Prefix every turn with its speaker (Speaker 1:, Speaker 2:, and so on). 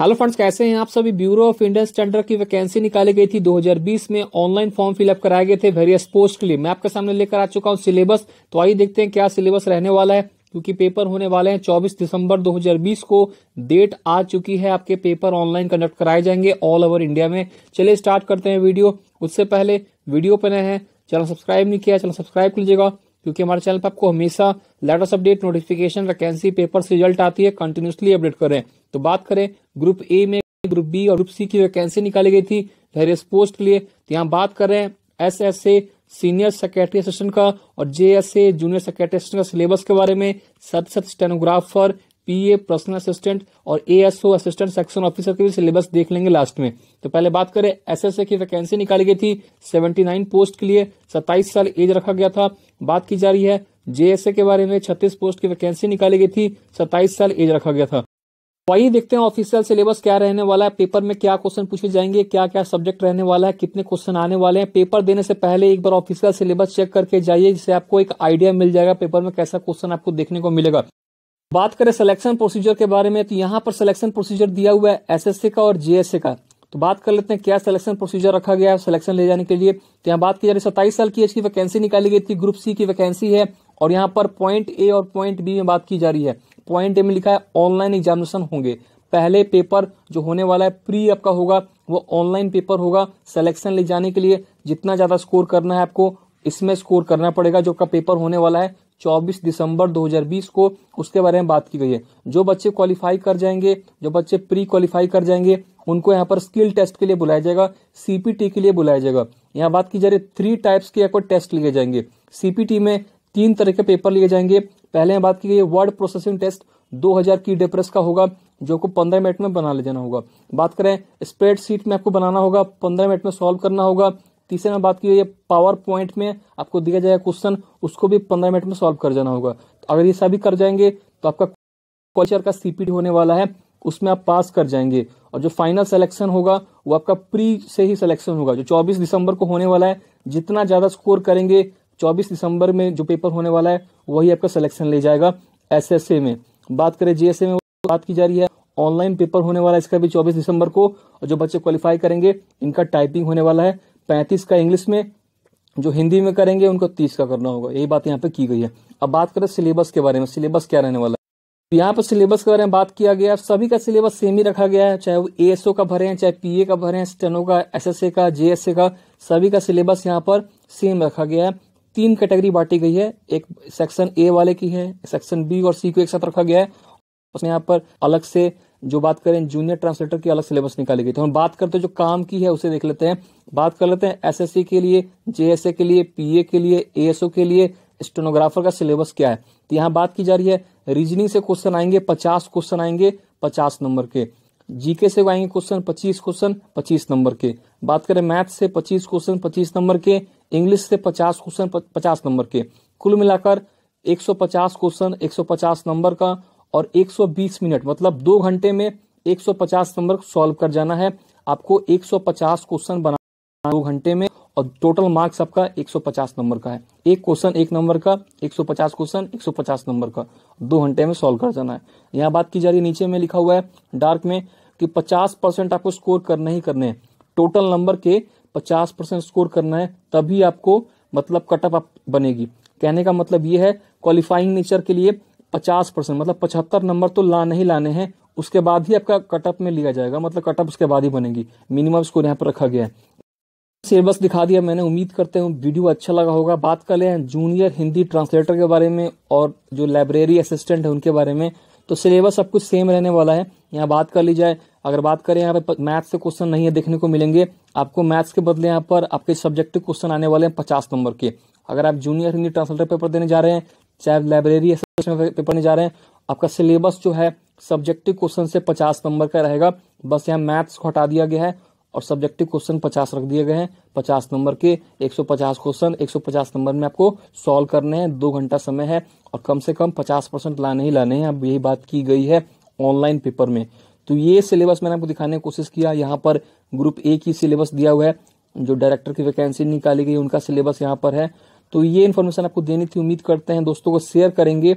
Speaker 1: hello friends कैसे हैं आप सभी ब्यूरो ऑफ इंडियन स्टैंडर्ड की वैकेंसी निकाली गई थी 2020 में ऑनलाइन फॉर्म फिलअप कराए गए थे वेरियस पोस्ट के लिए मैं आपके सामने लेकर आ चुका हूं सिलेबस तो आइए देखते हैं क्या सिलेबस रहने वाला है क्योंकि पेपर होने वाले हैं 24 दिसंबर 2020 को डेट आ चुकी है आपके पेपर ऑनलाइन कंडक्ट कराए जाएंगे ऑल ओवर इंडिया में चलिए स्टार्ट करते हैं वीडियो उससे पहले वीडियो पर नए हैं चैनल सब्सक्राइब नहीं किया चैनल सब्सक्राइब कर लीजिएगा क्योंकि हमारे चैनल पर आपको हमेशा latest update notification vacancy paper result आती है कंटिन्यूसली अपडेट करें तो बात करें ग्रुप ए में ग्रुप बी और ग्रुप सी की वैकेंसी निकाली गई थी वेरियस पोस्ट के लिए तो यहाँ बात करें S S A senior secretary assistant का और J S A junior secretary assistant का सिलेबस के बारे में साथ स्टेनोग्राफर पीए पर्सनल असिस्टेंट और एएसओ असिस्टेंट सेक्शन ऑफिसर के सिलेबस देख लेंगे लास्ट में तो पहले बात करें एसएसए की वैकेंसी निकाली गई थी 79 पोस्ट के लिए 27 साल एज रखा गया था बात की जा रही है जेएसए के बारे में 36 पोस्ट की वैकेंसी निकाली गई थी 27 साल एज रखा गया था वही तो देखते हैं ऑफिशियल सिलेबस क्या रहने वाला है पेपर में क्या क्वेश्चन पूछे जाएंगे क्या क्या सब्जेक्ट रहने वाला है कितने क्वेश्चन आने वाले हैं पेपर देने से पहले एक बार ऑफिशियल सिलेबस चेक करके जाइए जिससे आपको एक आइडिया मिल जाएगा पेपर में कैसा क्वेश्चन आपको देखने को मिलेगा बात करें सिलेक्शन प्रोसीजर के बारे में तो यहाँ पर सिलेक्शन प्रोसीजर दिया हुआ है एस का और जीएससी का तो बात कर लेते हैं क्या सिलेक्शन प्रोसीजर रखा गया है सिलेक्शन ले जाने के लिए तो यहाँ बात की जा रही है सत्ताईस साल की एज की वैकेंसी निकाली गई थी ग्रुप सी की वैकेंसी है और यहाँ पर पॉइंट ए और पॉइंट बी में बात की जा रही है पॉइंट ए में लिखा है ऑनलाइन एग्जामिनेशन होंगे पहले पेपर जो होने वाला है प्री आपका होगा वो ऑनलाइन पेपर होगा सिलेक्शन ले जाने के लिए जितना ज़्यादा स्कोर करना है आपको इसमें स्कोर करना पड़ेगा जो आपका पेपर होने वाला है 24 दिसंबर 2020 को उसके बारे में बात की गई है जो बच्चे क्वालिफाई कर जाएंगे जो बच्चे प्री क्वालिफाई कर जाएंगे उनको यहाँ पर स्किल टेस्ट के लिए बुलाया जाएगा सीपीटी के लिए बुलाया जाएगा यहाँ बात की जा रही है थ्री टाइप्स के यहाँ टेस्ट लिए जाएंगे सीपीटी में तीन तरह के पेपर लिए जाएंगे पहले यहाँ बात की गई वर्ड प्रोसेसिंग टेस्ट दो की डेप्रेस का होगा जो को पंद्रह मिनट में बना ले जाना होगा बात करें शीट में आपको बनाना होगा पंद्रह मिनट में सॉल्व करना होगा तीसरे में बात की गई है पावर पॉइंट में आपको दिया जाएगा क्वेश्चन उसको भी पंद्रह मिनट में सॉल्व कर जाना होगा तो अगर ये सभी कर जाएंगे तो आपका क्वेश्चन का सीपीड होने वाला है उसमें आप पास कर जाएंगे और जो फाइनल सिलेक्शन होगा वो आपका प्री से ही सिलेक्शन होगा जो 24 दिसंबर को होने वाला है जितना ज़्यादा स्कोर करेंगे 24 दिसंबर में जो पेपर होने वाला है वही आपका सिलेक्शन ले जाएगा एसएसए में बात करें जीएसए में बात की जा रही है ऑनलाइन पेपर होने वाला है इसका भी 24 दिसंबर को और जो बच्चे क्वालिफाई करेंगे इनका टाइपिंग होने वाला है पैंतीस का इंग्लिश में जो हिंदी में करेंगे उनको तीस का करना होगा यही बात यहाँ पे की गई है अब बात करें सिलेबस के बारे में सिलेबस क्या रहने वाला है तो यहाँ पर सिलेबस के बारे में बात किया गया सभी का सिलेबस सेम ही रखा गया है चाहे वो एएसओ का भरे हैं चाहे पीए का भरे हैं स्टेनो का एसएसए का जेएसए का सभी का सिलेबस यहाँ पर सेम रखा गया है तीन कैटेगरी बांटी गई है एक सेक्शन ए वाले की है सेक्शन बी और सी को एक साथ रखा गया है उसमें यहाँ पर अलग से जो बात करें जूनियर ट्रांसलेटर की अलग सिलेबस निकाली गई तो हम बात करते हैं जो काम की है उसे देख लेते हैं बात कर लेते हैं एसएससी के लिए जेएसए के लिए पीए के लिए एएसओ के लिए स्टेनोग्राफर का सिलेबस क्या है तो यहाँ बात की जा रही है रीजनिंग से क्वेश्चन आएंगे पचास क्वेश्चन आएंगे पचास नंबर के जीके से आएंगे क्वेश्चन पच्चीस क्वेश्चन पच्चीस नंबर के बात करें मैथ से पच्चीस क्वेश्चन पच्चीस नंबर के इंग्लिश से पचास क्वेश्चन पचास नंबर के कुल मिलाकर 150 क्वेश्चन 150 नंबर का और 120 मिनट मतलब दो घंटे में 150 नंबर सॉल्व कर जाना है आपको 150 क्वेश्चन बनाना दो घंटे में और टोटल मार्क्स आपका 150 नंबर का है एक क्वेश्चन एक नंबर का 150 क्वेश्चन 150 नंबर का दो घंटे में सॉल्व कर जाना है यहाँ बात की जा रही है नीचे में लिखा हुआ है डार्क में कि 50 परसेंट आपको स्कोर करना ही करने हैं टोटल नंबर के 50 परसेंट स्कोर करना है तभी आपको मतलब कटअप आप बनेगी कहने का मतलब ये है क्वालिफाइंग नेचर के लिए पचास परसेंट मतलब पचहत्तर नंबर तो लाने ही लाने हैं उसके बाद ही आपका कटअप में लिया जाएगा मतलब कटअप उसके बाद ही बनेगी मिनिमम स्कोर यहाँ पर रखा गया है सिलेबस दिखा दिया मैंने उम्मीद करते हूँ वीडियो अच्छा लगा होगा बात कर ले जूनियर हिंदी ट्रांसलेटर के बारे में और जो लाइब्रेरी असिस्टेंट है उनके बारे में तो सिलेबस सब कुछ सेम रहने वाला है यहाँ बात कर ली जाए अगर बात करें यहाँ पे मैथ्स के क्वेश्चन नहीं है देखने को मिलेंगे आपको मैथ्स के बदले यहाँ पर आपके सब्जेक्टिव क्वेश्चन आने वाले हैं पचास नंबर के अगर आप जूनियर हिंदी ट्रांसलेटर पेपर देने जा रहे हैं चाहे लाइब्रेरी एसोसिएशन में पेपर नहीं जा रहे हैं आपका सिलेबस जो है सब्जेक्टिव क्वेश्चन से पचास नंबर का रहेगा बस यहाँ मैथ्स को हटा दिया गया है और सब्जेक्टिव क्वेश्चन पचास रख दिए गए हैं पचास नंबर के एक सौ पचास क्वेश्चन एक सौ पचास नंबर में आपको सॉल्व करने हैं दो घंटा समय है और कम से कम पचास परसेंट लाने ही लाने हैं अब यही बात की गई है ऑनलाइन पेपर में तो ये सिलेबस मैंने आपको दिखाने की कोशिश किया यहाँ पर ग्रुप ए की सिलेबस दिया हुआ है जो डायरेक्टर की वैकेंसी निकाली गई उनका सिलेबस यहाँ पर है तो ये इन्फॉर्मेशन आपको देनी थी उम्मीद करते हैं दोस्तों को शेयर करेंगे